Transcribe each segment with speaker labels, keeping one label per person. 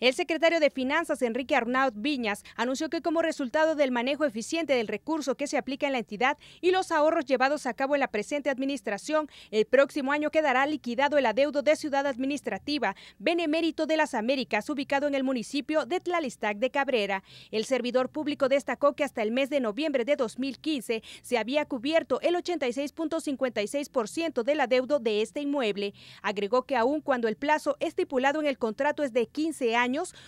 Speaker 1: El secretario de Finanzas, Enrique Arnaud Viñas, anunció que como resultado del manejo eficiente del recurso que se aplica en la entidad y los ahorros llevados a cabo en la presente administración, el próximo año quedará liquidado el adeudo de Ciudad Administrativa Benemérito de las Américas, ubicado en el municipio de Tlalistac de Cabrera. El servidor público destacó que hasta el mes de noviembre de 2015 se había cubierto el 86.56% del adeudo de este inmueble. Agregó que aun cuando el plazo estipulado en el contrato es de 15 años,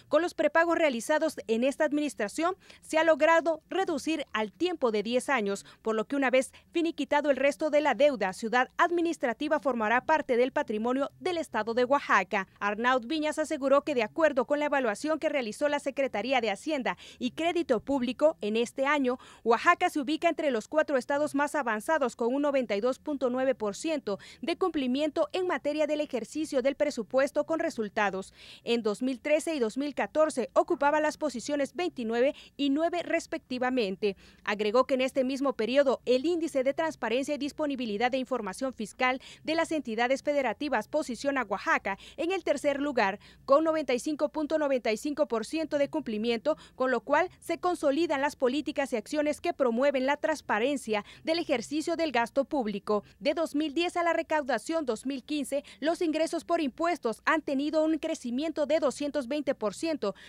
Speaker 1: con los prepagos realizados en esta administración, se ha logrado reducir al tiempo de 10 años, por lo que una vez finiquitado el resto de la deuda, Ciudad Administrativa formará parte del patrimonio del Estado de Oaxaca. Arnaud Viñas aseguró que de acuerdo con la evaluación que realizó la Secretaría de Hacienda y Crédito Público en este año, Oaxaca se ubica entre los cuatro estados más avanzados con un 92.9% de cumplimiento en materia del ejercicio del presupuesto con resultados. En 2013, y 2014 ocupaba las posiciones 29 y 9 respectivamente. Agregó que en este mismo periodo el índice de transparencia y disponibilidad de información fiscal de las entidades federativas posiciona a Oaxaca en el tercer lugar con 95.95% de cumplimiento, con lo cual se consolidan las políticas y acciones que promueven la transparencia del ejercicio del gasto público. De 2010 a la recaudación 2015, los ingresos por impuestos han tenido un crecimiento de 220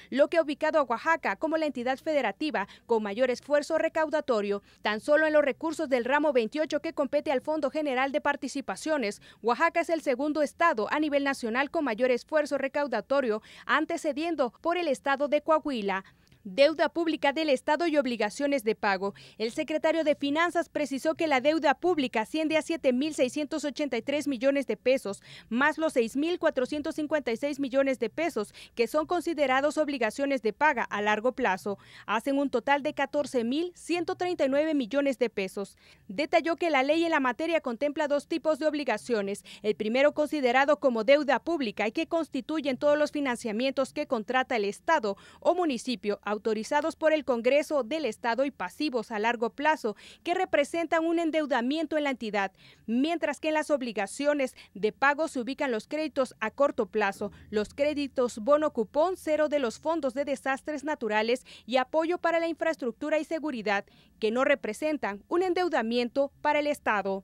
Speaker 1: lo que ha ubicado a Oaxaca como la entidad federativa con mayor esfuerzo recaudatorio. Tan solo en los recursos del ramo 28 que compete al Fondo General de Participaciones, Oaxaca es el segundo estado a nivel nacional con mayor esfuerzo recaudatorio, antecediendo por el estado de Coahuila deuda pública del Estado y obligaciones de pago. El secretario de Finanzas precisó que la deuda pública asciende a 7.683 millones de pesos, más los 6.456 millones de pesos que son considerados obligaciones de paga a largo plazo. Hacen un total de 14.139 millones de pesos. Detalló que la ley en la materia contempla dos tipos de obligaciones. El primero considerado como deuda pública y que constituyen todos los financiamientos que contrata el Estado o municipio autorizados por el Congreso del Estado y pasivos a largo plazo que representan un endeudamiento en la entidad, mientras que en las obligaciones de pago se ubican los créditos a corto plazo, los créditos bono cupón cero de los fondos de desastres naturales y apoyo para la infraestructura y seguridad, que no representan un endeudamiento para el Estado.